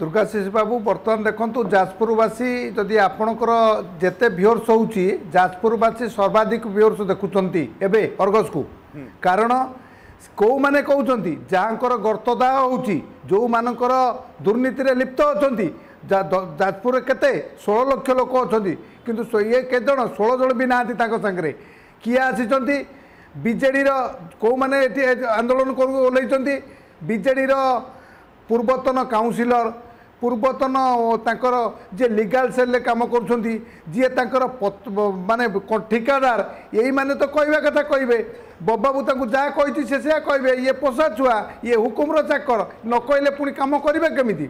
দুর্গাশিଷ বাবু বর্তমান দেখন্তু যাজপুরবাসী যদি আপনার যেতে ভিওর্স হচ্ছে যাজপুরবাসী সর্বাধিক ভিওর্স দেখুম এবে অর্গসু কারণ কেউমানে কৌন যাঙ্কর গর্তদাহ হচ্ছে যেমানকর দুর্নীতিরে লিপ্ত অনেক ଯାଜପୁରରେ କେତେ ଷୋହଳ ଲକ୍ଷ ଲୋକ ଅଛନ୍ତି କିନ୍ତୁ ଇଏ କେତେ ଜଣ ଷୋହଳ ଜଣ ବି ନାହାନ୍ତି ତାଙ୍କ ସାଙ୍ଗରେ କିଏ ଆସିଛନ୍ତି ବିଜେଡ଼ିର କେଉଁମାନେ ଏଠି ଆନ୍ଦୋଳନ କରୁ ଓହ୍ଲେଇଛନ୍ତି ବିଜେଡ଼ିର ପୂର୍ବତନ କାଉନସିଲର ପୂର୍ବତନ ତାଙ୍କର ଯିଏ ଲିଗାଲ୍ ସେଲ୍ରେ କାମ କରୁଛନ୍ତି ଯିଏ ତାଙ୍କର ମାନେ ଠିକାଦାର ଏଇମାନେ ତ କହିବା କଥା କହିବେ ବବାବୁ ତାଙ୍କୁ ଯାହା କହିଛି ସେ ସେୟା କହିବେ ଇଏ ପୋଷା ଛୁଆ ଇଏ ହୁକୁମର ଚାକର ନ କହିଲେ ପୁଣି କାମ କରିବେ କେମିତି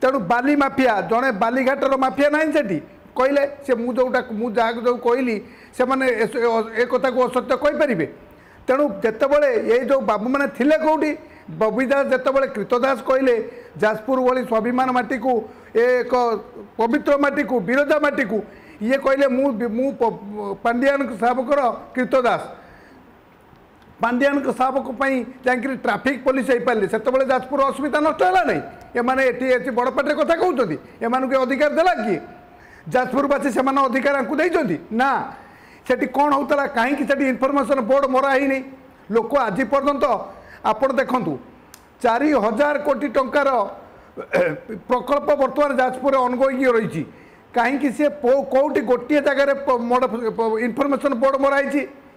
ତେଣୁ ବାଲି ମାଫିଆ ଜଣେ ବାଲିଘାଟର ମାଫିଆ ନାହିଁ ସେଠି କହିଲେ ସେ ମୁଁ ଯେଉଁଟା ମୁଁ ଯାହାକୁ ଯେଉଁ କହିଲି ସେମାନେ ଏ କଥାକୁ ଅସତ୍ୟ କହିପାରିବେ ତେଣୁ ଯେତେବେଳେ ଏଇ ଯେଉଁ ବାବୁମାନେ ଥିଲେ କେଉଁଠି ବବିଦାସ ଯେତେବେଳେ କୀର୍ତ୍ତଦାସ କହିଲେ ଯାଜପୁର ଭଳି ସ୍ୱାଭିମାନ ମାଟିକୁ ଏ ଏକ ପବିତ୍ର ମାଟିକୁ ବିରଜା ମାଟିକୁ ଇଏ କହିଲେ ମୁଁ ମୁଁ ପାଣ୍ଡିଆନ ସାବକର କୀର୍ତ୍ତଦାସ ପାଣ୍ଡିଆନଙ୍କ ସାବକ ପାଇଁ ଯାଇକରି ଟ୍ରାଫିକ୍ ପୋଲିସ ହେଇପାରିଲେ ସେତେବେଳେ ଯାଜପୁର ଅସୁବିଧା ନଷ୍ଟ ହେଲା ନାହିଁ ଏମାନେ ଏଠି ଏଠି ବଡ଼ ପାଟିରେ କଥା କହୁଛନ୍ତି ଏମାନଙ୍କୁ ଅଧିକାର ଦେଲା କିଏ ଯାଜପୁରବାସୀ ସେମାନେ ଅଧିକାର ଆଙ୍କୁ ଦେଇଛନ୍ତି ନା ସେଠି କ'ଣ ହେଉଥିଲା କାହିଁକି ସେଠି ଇନଫର୍ମେସନ୍ ବୋର୍ଡ଼ ମରା ହେଇନି ଲୋକ ଆଜି ପର୍ଯ୍ୟନ୍ତ ଆପଣ ଦେଖନ୍ତୁ চারি হাজার কোটি টঙ্কার প্রকল্প বর্তমানে যাজপুরে অনগোয়িং রয়েছে কাহিঁকি সে কোটি গোটিয়ে জায়গায় ইনফরমেশন বোর্ড মরা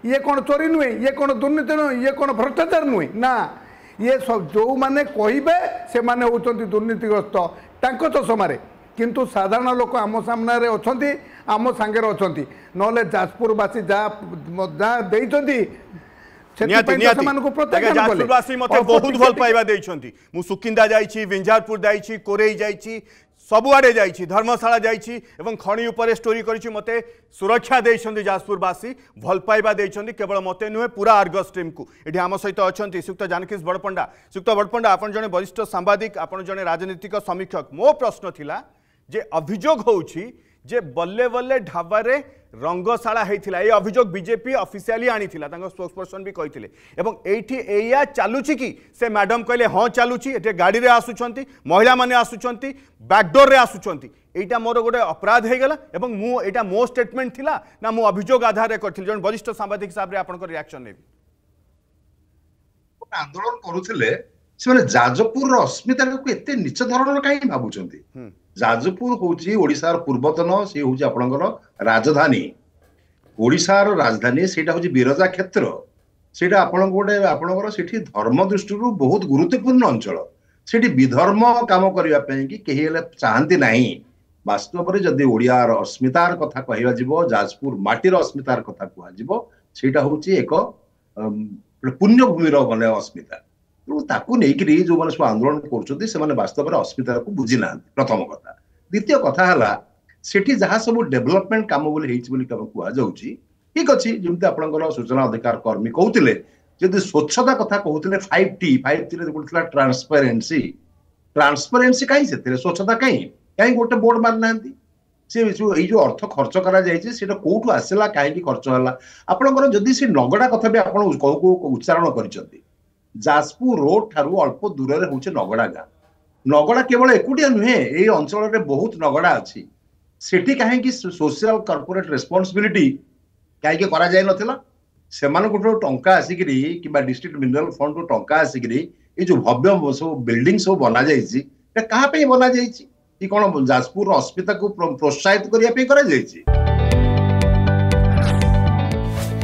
ইয়ে কোণ চোরি নুহে ইয়ে কোণ দুর্নীতি নুহে ইয়ে কোণ ভ্রষ্টাচার নুহে না ইয়ে ଯେଉଁମାନେ କହିବେ ସେମାନେ ହେଉଛନ୍ତି ଦୁର୍ନୀତିଗ୍ରସ୍ତ ତାଙ୍କ ଚଷମାରେ କିନ୍ତୁ ସାଧାରଣ ଲୋକ ଆମ ସାମ୍ନାରେ ଅଛନ୍ତି ଆମ ସାଙ୍ଗରେ ଅଛନ୍ତି ନହେଲେ ଯାଜପୁରବାସୀ ଯାହା ଯାହା ଦେଇଛନ୍ତି ନିହାତି ନିହାତି ଯାଜପୁରବାସୀ ମୋତେ ବହୁତ ଭଲ ପାଇବା ଦେଇଛନ୍ତି ମୁଁ ସୁକିନ୍ଦା ଯାଇଛି ବିଞ୍ଜାରପୁର ଯାଇଛି କୋରେଇ ଯାଇଛି ସବୁଆଡ଼େ ଯାଇଛି ଧର୍ମଶାଳା ଯାଇଛି ଏବଂ ଖଣି ଉପରେ ଷ୍ଟୋରି କରିଛି ମୋତେ ସୁରକ୍ଷା ଦେଇଛନ୍ତି ଯାଜପୁରବାସୀ ଭଲ ପାଇବା ଦେଇଛନ୍ତି କେବଳ ମୋତେ ନୁହେଁ ପୁରା ଆର୍ଗସ୍ ଟିମ୍କୁ ଏଠି ଆମ ସହିତ ଅଛନ୍ତି ଶ୍ରୀଯୁକ୍ତ ଜାନକିସ୍ ବଡ଼ପଣ୍ଡା ଶ୍ରୀଯୁକ୍ତ ବଡ଼ପଣ୍ଡା ଆପଣ ଜଣେ ବରିଷ୍ଠ ସାମ୍ବାଦିକ ଆପଣ ଜଣେ ରାଜନୈତିକ ସମୀକ୍ଷକ ମୋ ପ୍ରଶ୍ନ ଥିଲା ଯେ ଅଭିଯୋଗ ହେଉଛି ଯେ ବଲ୍ଲେ ବଲ୍ଲେ ଢାବାରେ রঙ্গশালা হয়েছিল এই অভিযোগ বিজেপি অফিসিয়ালি আনি তাঁর স্পোক্সপর্সন বি কে এবং এইটি এইয়া চালুছি কি সে ম্যাডাম কে হ্যাঁ চালুছি এটি গাড়ি আসুচার মহিলা মানে আসুচার ব্যাকডোরে আসুচার এইটা মোর গোটে অপরাধ হয়ে গেল এবং মু এটা মো স্টেটমেন্ট লা না মু অভিযোগ আধারে করি জন বরিষ্ঠ সাংবাদিক হিসাবে আপনার রিয়াকশন নেবি আন্দোলন করুলে ସେମାନେ ଯାଜପୁରର ଅସ୍ମିତାକୁ ଏତେ ନିଚ ଧରଣର କାହିଁକି ଭାବୁଛନ୍ତି ଯାଜପୁର ହଉଛି ଓଡ଼ିଶାର ପୂର୍ବତନ ସେ ହଉଛି ଆପଣଙ୍କର ରାଜଧାନୀ ଓଡ଼ିଶାର ରାଜଧାନୀ ସେଇଟା ହଉଛି ବିରଜା କ୍ଷେତ୍ର ସେଇଟା ଆପଣଙ୍କ ଗୋଟେ ଆପଣଙ୍କର ସେଠି ଧର୍ମ ଦୃଷ୍ଟିରୁ ବହୁତ ଗୁରୁତ୍ୱପୂର୍ଣ୍ଣ ଅଞ୍ଚଳ ସେଠି ବିଧର୍ମ କାମ କରିବା ପାଇଁ କି କେହି ହେଲେ ଚାହାନ୍ତି ନାହିଁ ବାସ୍ତବରେ ଯଦି ଓଡ଼ିଆର ଅସ୍ମିତାର କଥା କହିବା ଯିବ ଯାଜପୁର ମାଟିର ଅସ୍ମିତାର କଥା କୁହାଯିବ ସେଇଟା ହଉଛି ଏକ ପୁଣ୍ୟଭୂମିର ମାନେ ଅସ୍ମିତା ତେଣୁ ତାକୁ ନେଇକିରି ଯେଉଁମାନେ ସବୁ ଆନ୍ଦୋଳନ କରୁଛନ୍ତି ସେମାନେ ବାସ୍ତବରେ ଅସୁବିଧାକୁ ବୁଝିନାହାନ୍ତି ପ୍ରଥମ କଥା ଦ୍ୱିତୀୟ କଥା ହେଲା ସେଠି ଯାହା ସବୁ ଡେଭଲପମେଣ୍ଟ କାମ ବୋଲି ହେଇଛି ବୋଲି କୁହାଯାଉଛି ଠିକ ଅଛି ଯେମିତି ଆପଣଙ୍କର ସୂଚନା ଅଧିକାର କର୍ମୀ କହୁଥିଲେ ଯଦି ସ୍ୱଚ୍ଛତା କଥା କହୁଥିଲେ ଫାଇଭ ଟି ଫାଇଭ ଟିରେ ଗୋଟେ ଥିଲା ଟ୍ରାନ୍ସପାରେନ୍ସି ଟ୍ରାନ୍ସପାରେନ୍ସି କାହିଁ ସେଥିରେ ସ୍ୱଚ୍ଛତା କାହିଁ କାହିଁ ଗୋଟେ ବୋର୍ଡ ମାରିନାହାନ୍ତି ସେ ଯେଉଁ ଏଇ ଯେଉଁ ଅର୍ଥ ଖର୍ଚ୍ଚ କରାଯାଇଛି ସେଇଟା କୋଉଠୁ ଆସିଲା କାହିଁକି ଖର୍ଚ୍ଚ ହେଲା ଆପଣଙ୍କର ଯଦି ସେ ନଗଡ଼ା କଥା ବି ଆପଣ କହୁ ଉଚ୍ଚାରଣ କରିଛନ୍ତି ଯାଜପୁର ରୋଡ ଠାରୁ ଅଳ୍ପ ଦୂରରେ ହେଉଛି ନଗଡା ଗାଁ ନଗଡା କେବଳ ଏକୁଟିଆ ନୁହେଁ ଏଇ ଅଞ୍ଚଳରେ ବହୁତ ନଗଡା ଅଛି ସେଠି କାହିଁକି ସୋସିଆଲ କର୍ପୋରେଟ୍ ରେସ୍ପନ୍ସିବିଲିଟି କାହିଁକି କରାଯାଇନଥିଲା ସେମାନଙ୍କଠୁ ଟଙ୍କା ଆସିକିରି କିମ୍ବା ଡିଷ୍ଟ୍ରିକ୍ଟ ମିନେରାଲ ଫଣ୍ଡରୁ ଟଙ୍କା ଆସିକିରି ଏଇ ଯୋଉ ଭବ୍ୟ ସବୁ ବିଲ୍ଡିଂ ସବୁ ବନାଯାଇଛି ଏଟା କାହା ପାଇଁ ବନାଯାଇଛି କି କ'ଣ ଯାଜପୁରର ଅସ୍ମିତାକୁ ପ୍ରୋତ୍ସାହିତ କରିବା ପାଇଁ କରାଯାଇଛି